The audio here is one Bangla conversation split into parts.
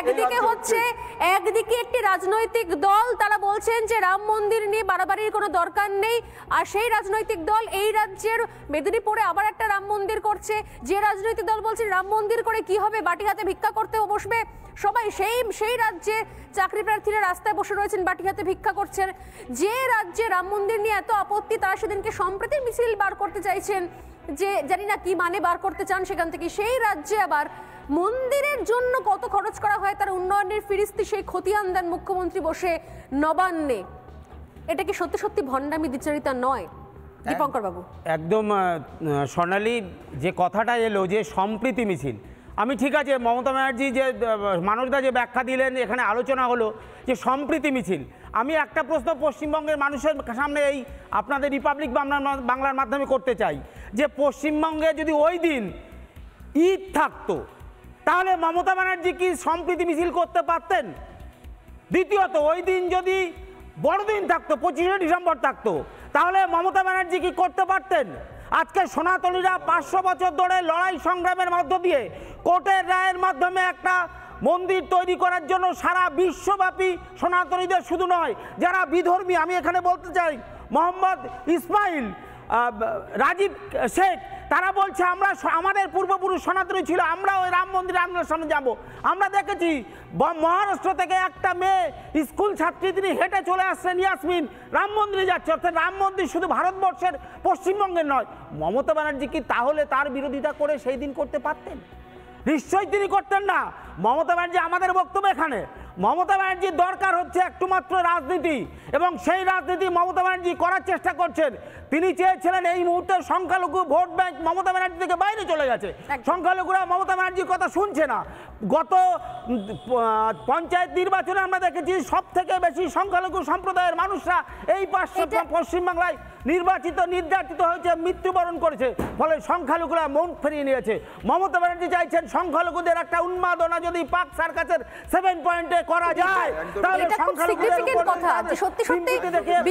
একদিকে হচ্ছে একদিকে একটি রাজনৈতিক দল তারা বলছেন যে রাম মন্দির নিয়ে বাড়াবাড়ির কোনো দরকার নেই আর সেই রাজনৈতিক দল এই রাজ্যের মেদিনীপুরে আবার একটা রাম মন্দির করছে যে রাজনৈতিক দল বলছে রাম মন্দির করে কি হবে বাটি হাতে ভিক্ষা করতে বসবে সবাই সেই সেই রাজ্যে চাকরি প্রার্থীরা রাস্তায় বসে রয়েছেন বাটি হাতে ভিক্ষা করছেন যে রাজ্যে রাম মন্দির নিয়ে এত আপত্তি তারা সেদিনকে সম্প্রতি মিছিল বার করতে চাইছেন যে জানি না কি মানে বার করতে চান সেখান থেকে সেই রাজ্যে আবার মন্দিরের জন্য কত খরচ করা হয় তার উন্নয়নের ফিরিস্তি সেই খতিয়ান দেন মুখ্যমন্ত্রী বসে নবান্নে এটা কি সত্যি সত্যি ভণ্ডামি দ্বিচারিতা নয় দীপঙ্কর বাবু একদম সোনালি যে কথাটা এলো যে সম্প্রীতি মিছিল আমি ঠিক আছে মমতা ব্যানার্জি যে মানুষদা যে ব্যাখ্যা দিলেন এখানে আলোচনা হলো যে সম্প্রীতি মিছিল আমি একটা প্রশ্ন পশ্চিমবঙ্গের মানুষের সামনে এই আপনাদের রিপাবলিক বাংলার মাধ্যমে করতে চাই যে পশ্চিমবঙ্গে যদি ওই দিন ঈদ থাকতো তাহলে মমতা ব্যানার্জি কি সম্প্রীতি মিছিল করতে পারতেন দ্বিতীয়ত ওই দিন যদি বড়দিন থাকতো পঁচিশে ডিসেম্বর থাকতো তাহলে মমতা ব্যানার্জি কি করতে পারতেন আজকে সোনাতলীরা পাঁচশো বছর ধরে লড়াই সংগ্রামের মধ্য দিয়ে কোর্টের রায়ের মাধ্যমে একটা মন্দির তৈরি করার জন্য সারা বিশ্বব্যাপী সনাতনীদের শুধু নয় যারা বিধর্মী আমি এখানে বলতে চাই মোহাম্মদ ইসমাইল রাজীব শেখ তারা বলছে আমরা আমাদের পূর্বপুরুষ সনাতনী ছিল আমরা ওই রাম মন্দির আন্দোলনের সামনে যাব। আমরা দেখেছি মহারাষ্ট্র থেকে একটা মেয়ে স্কুল ছাত্রী তিনি হেঁটে চলে আসছেন ইয়াসমিন রাম মন্দিরে যাচ্ছে অর্থাৎ রাম মন্দির শুধু ভারতবর্ষের পশ্চিমবঙ্গের নয় মমতা ব্যানার্জি কি তাহলে তার বিরোধিতা করে সেই দিন করতে পারতেন নিশ্চয়ই তিনি করতেন না মমতা ব্যানার্জি আমাদের বক্তব্য এখানে মমতা ব্যানার্জির দরকার হচ্ছে একটুমাত্র রাজনীতি এবং সেই রাজনীতি মমতা ব্যানার্জি করার চেষ্টা করছেন তিনি চেয়েছিলেন এই মুহূর্তে সংখ্যালঘু ভোট ব্যাংক মমতা ব্যানার্জি থেকে বাইরে চলে গেছে সংখ্যালঘুরা মমতা ব্যানার্জির কথা শুনছে না গত পঞ্চায়েত নির্বাচনে আমরা দেখেছি সব থেকে বেশি সংখ্যালঘু সম্প্রদায়ের মানুষরা এই পশ্চিমবাংলায় নির্বাচিত নির্যাতিত হয়েছে মৃত্যুবরণ করেছে ফলে সংখ্যালঘুরা মন ফিরিয়ে নিয়েছে মমতা ব্যানার্জি চাইছেন সংখ্যালঘুদের একটা উন্মাদনা যদি পাক সার্কাসের সেভেন পয়েন্টে করা যায় তাহলে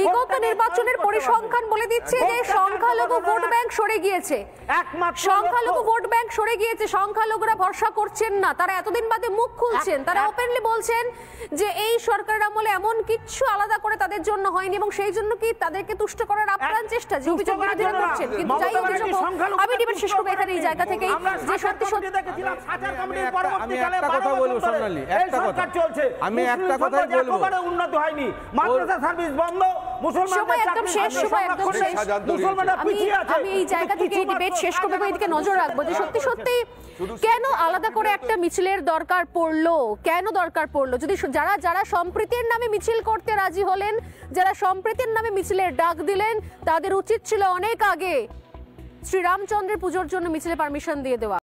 বিগত নির্বাচনের পরিসংখ্যান বলে দিচ্ছে যে সংখ্যালঘু ভোট ব্যাংক সরে গিয়েছে একমাত্র সংখ্যালঘু ভোট ব্যাংক সরে গিয়েছে সংখ্যালঘুরা ভরসা করছেন না তারা এতদিন বাদে মুখ খুলছেন তারা ওপেনলি বলছেন যে এই সরকারের আমলে এমন কিছু আলাদা করে তাদের জন্য হয়নি এবং সেই জন্য কি তাদেরকে তুষ্ট করার আপ্রাণ চেষ্টা করছেন কিন্তু আমি ডিবেট শেষ করবো এখানে এই জায়গা থেকে যে সত্যি সত্যি আমি একটা কথা বলবো সোনালী একটা কথা চলছে আমি একটা কথাই বলবো উন্নত হয়নি মাদ্রাসা সার্ভিস বন্ধ এই জায়গা থেকে নজর রাখবো যে সত্যি সত্যি কেন আলাদা করে একটা মিছিলের দরকার পড়লো কেন দরকার পড়লো যদি যারা যারা সম্প্রীতির নামে মিছিল করতে রাজি হলেন যারা সম্প্রীতির নামে মিছিলের ডাক দিলেন তাদের উচিত ছিল অনেক আগে শ্রীরামচন্দ্রের পুজোর জন্য মিছিলে পারমিশন দিয়ে দেওয়া